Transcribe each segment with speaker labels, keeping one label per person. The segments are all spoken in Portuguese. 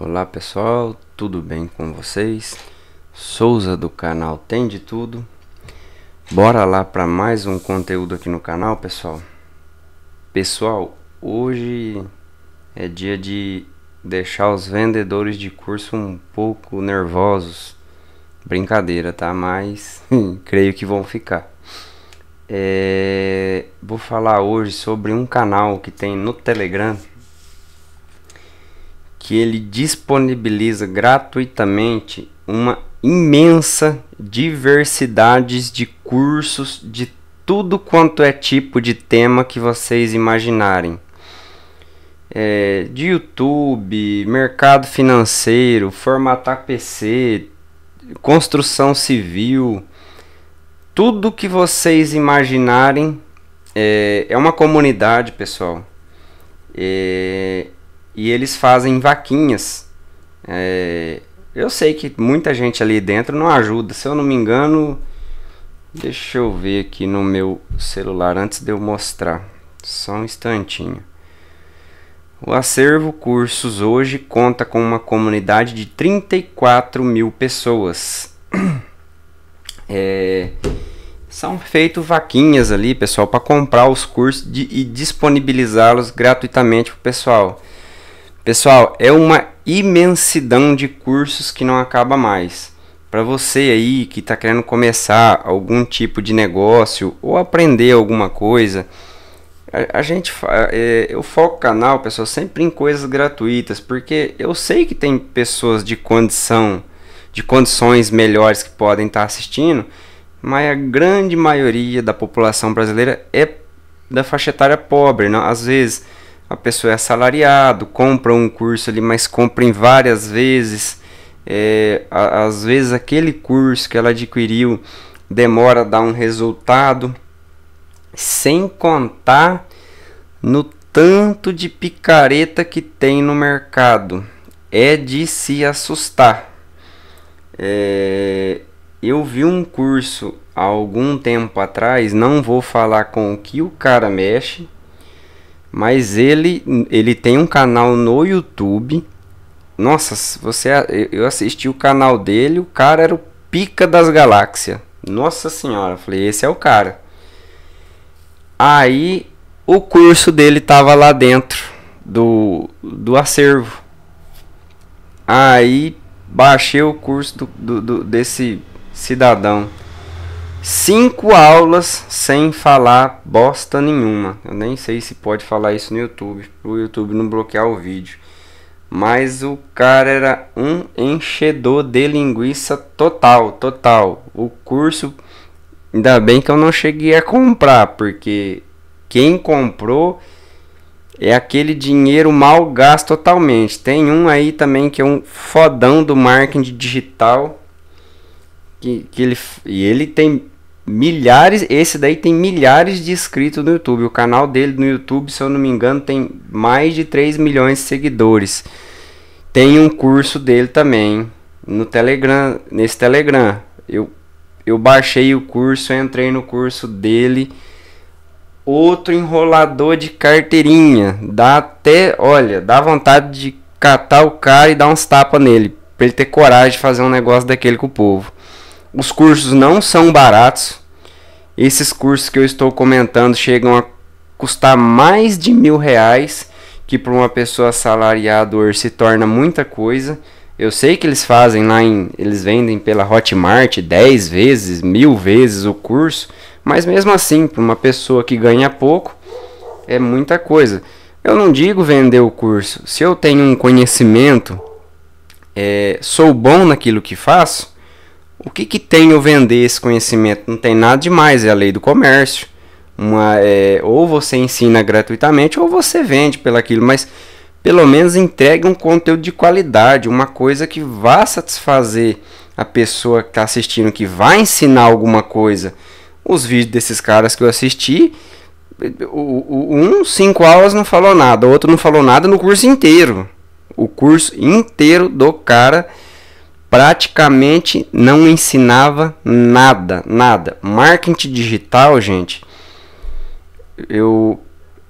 Speaker 1: Olá pessoal, tudo bem com vocês? Souza do canal Tem de Tudo. Bora lá para mais um conteúdo aqui no canal, pessoal. Pessoal, hoje é dia de deixar os vendedores de curso um pouco nervosos. Brincadeira, tá? Mas creio que vão ficar. É... Vou falar hoje sobre um canal que tem no Telegram que ele disponibiliza gratuitamente uma imensa diversidade de cursos de tudo quanto é tipo de tema que vocês imaginarem. É, de YouTube, mercado financeiro, formatar PC, construção civil, tudo que vocês imaginarem é, é uma comunidade, pessoal. É, e eles fazem vaquinhas. É, eu sei que muita gente ali dentro não ajuda, se eu não me engano. Deixa eu ver aqui no meu celular antes de eu mostrar. Só um instantinho. O acervo Cursos hoje conta com uma comunidade de 34 mil pessoas. É, são feitos vaquinhas ali, pessoal, para comprar os cursos de, e disponibilizá-los gratuitamente para o pessoal. Pessoal, é uma imensidão de cursos que não acaba mais. Para você aí que está querendo começar algum tipo de negócio ou aprender alguma coisa, a, a gente é, eu foco o canal, pessoal, sempre em coisas gratuitas, porque eu sei que tem pessoas de condição, de condições melhores que podem estar tá assistindo, mas a grande maioria da população brasileira é da faixa etária pobre, não? Né? Às vezes a pessoa é assalariado, compra um curso ali, mas compra em várias vezes. É, às vezes aquele curso que ela adquiriu demora a dar um resultado, sem contar no tanto de picareta que tem no mercado. É de se assustar. É, eu vi um curso há algum tempo atrás, não vou falar com o que o cara mexe, mas ele, ele tem um canal no YouTube. Nossa, você eu assisti o canal dele, o cara era o pica das galáxias. Nossa senhora, falei, esse é o cara. Aí o curso dele tava lá dentro do, do acervo. Aí baixei o curso do, do, do desse cidadão. Cinco aulas sem falar bosta nenhuma. Eu nem sei se pode falar isso no YouTube, o YouTube não bloquear o vídeo. Mas o cara era um enchedor de linguiça total, total. O curso, ainda bem que eu não cheguei a comprar, porque quem comprou é aquele dinheiro mal gasto totalmente. Tem um aí também que é um fodão do marketing digital. Que, que ele, e ele tem milhares. Esse daí tem milhares de inscritos no YouTube. O canal dele no YouTube, se eu não me engano, tem mais de 3 milhões de seguidores. Tem um curso dele também no Telegram, nesse Telegram. Eu eu baixei o curso, entrei no curso dele. Outro enrolador de carteirinha. Dá até, olha, dá vontade de catar o cara e dar uns tapas nele. para ele ter coragem de fazer um negócio daquele com o povo. Os cursos não são baratos. Esses cursos que eu estou comentando chegam a custar mais de mil reais, que para uma pessoa assalariada se torna muita coisa. Eu sei que eles fazem lá em. Eles vendem pela Hotmart 10 vezes, mil vezes o curso, mas mesmo assim, para uma pessoa que ganha pouco, é muita coisa. Eu não digo vender o curso. Se eu tenho um conhecimento, é, sou bom naquilo que faço, o que, que tem eu vender esse conhecimento? Não tem nada demais, é a lei do comércio. Uma, é, ou você ensina gratuitamente ou você vende pelaquilo, mas pelo menos entregue um conteúdo de qualidade, uma coisa que vá satisfazer a pessoa que está assistindo, que vai ensinar alguma coisa. Os vídeos desses caras que eu assisti, um, cinco aulas não falou nada, o outro não falou nada no curso inteiro. O curso inteiro do cara praticamente não ensinava nada, nada. Marketing digital, gente, eu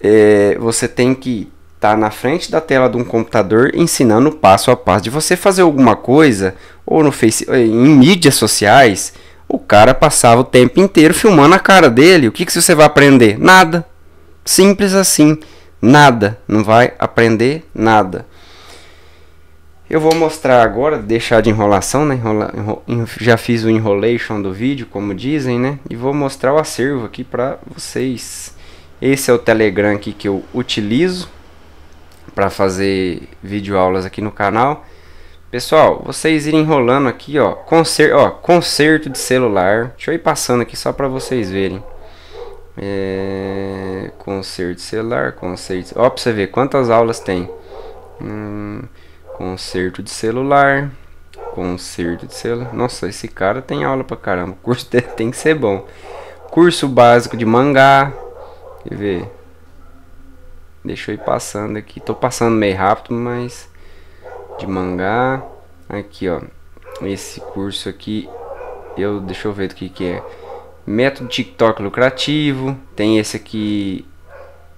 Speaker 1: é, você tem que estar tá na frente da tela de um computador ensinando passo a passo de você fazer alguma coisa ou no face, eh, em mídias sociais, o cara passava o tempo inteiro filmando a cara dele. O que que você vai aprender? Nada. Simples assim. Nada. Não vai aprender nada. Eu vou mostrar agora, deixar de enrolação, né? Enrola, enro, já fiz o enrolation do vídeo, como dizem, né? E vou mostrar o acervo aqui para vocês. Esse é o Telegram aqui que eu utilizo para fazer videoaulas aqui no canal. Pessoal, vocês irem enrolando aqui, ó, conser ó, conserto de celular. Deixa eu ir passando aqui só para vocês verem. É, conserto de celular, conserto... Ó, para você ver quantas aulas tem. Hum... Conserto de celular. Conserto de celular. Nossa, esse cara tem aula pra caramba. O curso dele tem que ser bom. Curso básico de mangá. Quer ver? Deixa eu ir passando aqui. Tô passando meio rápido, mas. De mangá. Aqui, ó. Esse curso aqui. Eu, deixa eu ver do que, que é. Método TikTok lucrativo. Tem esse aqui.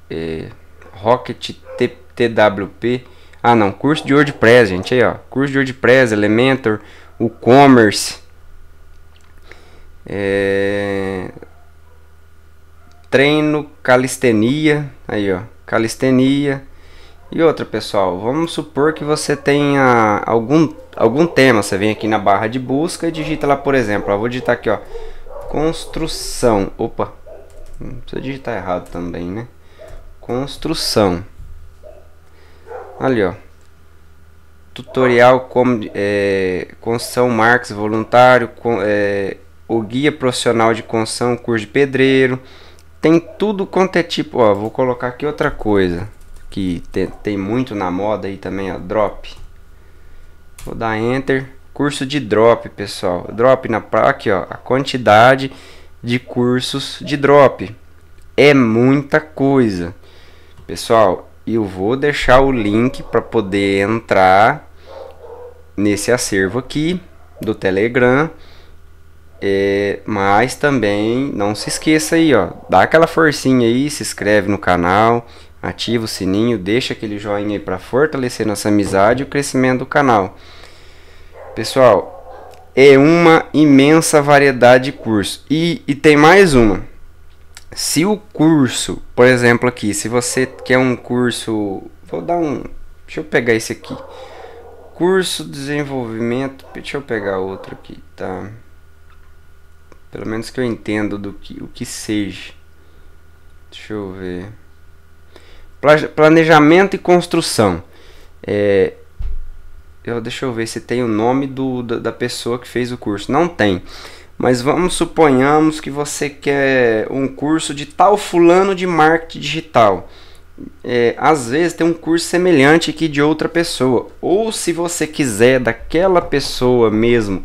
Speaker 1: É, Rocket T TWP. Ah, não, curso de WordPress, gente, aí, ó. Curso de WordPress, Elementor, WooCommerce. É... Treino, calistenia, aí, ó. Calistenia. E outra, pessoal, vamos supor que você tenha algum, algum tema. Você vem aqui na barra de busca e digita lá, por exemplo, ó, vou digitar aqui, ó. Construção. Opa, não precisa digitar errado também, né? Construção. Ali, ó. Tutorial como é, Construção Marx Voluntário, com, é, o Guia Profissional de Construção, Curso de Pedreiro. Tem tudo quanto é tipo, ó, vou colocar aqui outra coisa. Que tem, tem muito na moda aí também, ó, Drop. Vou dar Enter. Curso de Drop, pessoal. Drop na aqui, ó, a quantidade de cursos de Drop. É muita coisa. Pessoal, eu vou deixar o link para poder entrar nesse acervo aqui do Telegram. É, mas também não se esqueça aí, ó, dá aquela forcinha aí, se inscreve no canal, ativa o sininho, deixa aquele joinha aí para fortalecer nossa amizade e o crescimento do canal. Pessoal, é uma imensa variedade de cursos e, e tem mais uma se o curso, por exemplo, aqui, se você quer um curso, vou dar um, deixa eu pegar esse aqui. Curso de desenvolvimento, deixa eu pegar outro aqui, tá? Pelo menos que eu entendo do que o que seja. Deixa eu ver. Planejamento e construção. É, eu, deixa eu ver se tem o nome do, da, da pessoa que fez o curso. Não tem. Mas vamos suponhamos que você quer um curso de tal fulano de marketing digital. É, às vezes tem um curso semelhante aqui de outra pessoa. Ou se você quiser daquela pessoa mesmo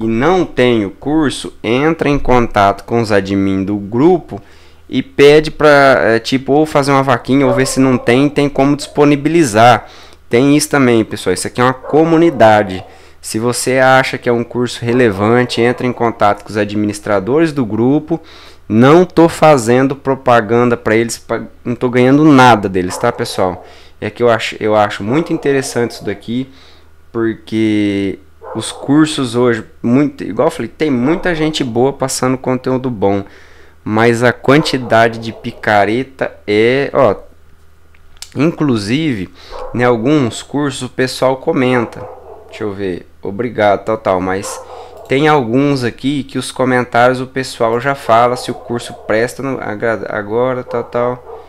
Speaker 1: e não tem o curso, entra em contato com os admin do grupo e pede para é, tipo ou fazer uma vaquinha ou ver se não tem, tem como disponibilizar. Tem isso também, pessoal. Isso aqui é uma comunidade. Se você acha que é um curso relevante, entre em contato com os administradores do grupo. Não tô fazendo propaganda para eles, pra, não tô ganhando nada deles, tá, pessoal? É que eu acho, eu acho muito interessante isso daqui, porque os cursos hoje, muito, igual eu falei, tem muita gente boa passando conteúdo bom, mas a quantidade de picareta é, ó, inclusive, em né, alguns cursos o pessoal comenta, Deixa eu ver. Obrigado, tal, tal. Mas tem alguns aqui que os comentários o pessoal já fala se o curso presta no, agora, tal, tal.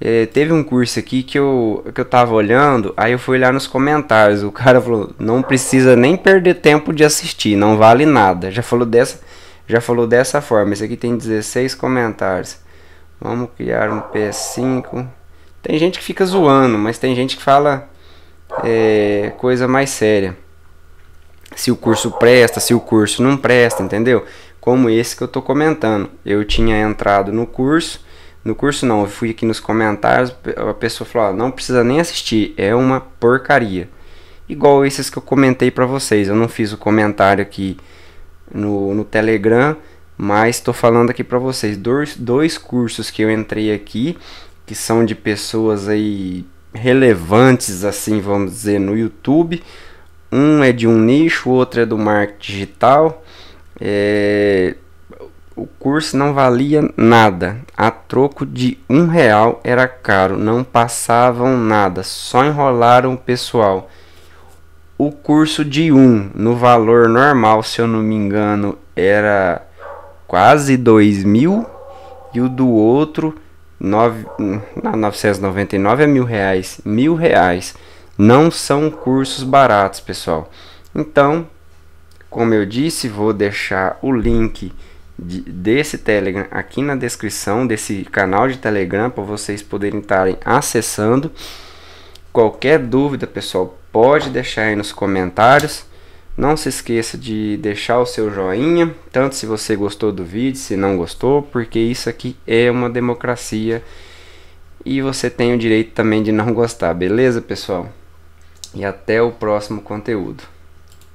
Speaker 1: É, teve um curso aqui que eu, que eu tava olhando, aí eu fui olhar nos comentários. O cara falou: não precisa nem perder tempo de assistir, não vale nada. Já falou dessa, já falou dessa forma. Esse aqui tem 16 comentários. Vamos criar um PS5. Tem gente que fica zoando, mas tem gente que fala é, coisa mais séria. Se o curso presta, se o curso não presta, entendeu? Como esse que eu tô comentando. Eu tinha entrado no curso, no curso não, eu fui aqui nos comentários, a pessoa falou, não precisa nem assistir, é uma porcaria. Igual esses que eu comentei para vocês, eu não fiz o comentário aqui no, no Telegram, mas estou falando aqui para vocês, dois, dois cursos que eu entrei aqui, que são de pessoas aí relevantes, assim vamos dizer, no YouTube. Um é de um nicho, o outro é do marketing digital. É... O curso não valia nada, a troco de um real era caro, não passavam nada, só enrolaram o pessoal. O curso de um, no valor normal, se eu não me engano, era quase dois mil, e o do outro na 999 é mil reais. Mil reais. Não são cursos baratos, pessoal. Então, como eu disse, vou deixar o link de, desse Telegram aqui na descrição desse canal de Telegram para vocês poderem estarem acessando. Qualquer dúvida, pessoal, pode deixar aí nos comentários. Não se esqueça de deixar o seu joinha, tanto se você gostou do vídeo, se não gostou, porque isso aqui é uma democracia e você tem o direito também de não gostar, beleza, pessoal? E até o próximo conteúdo.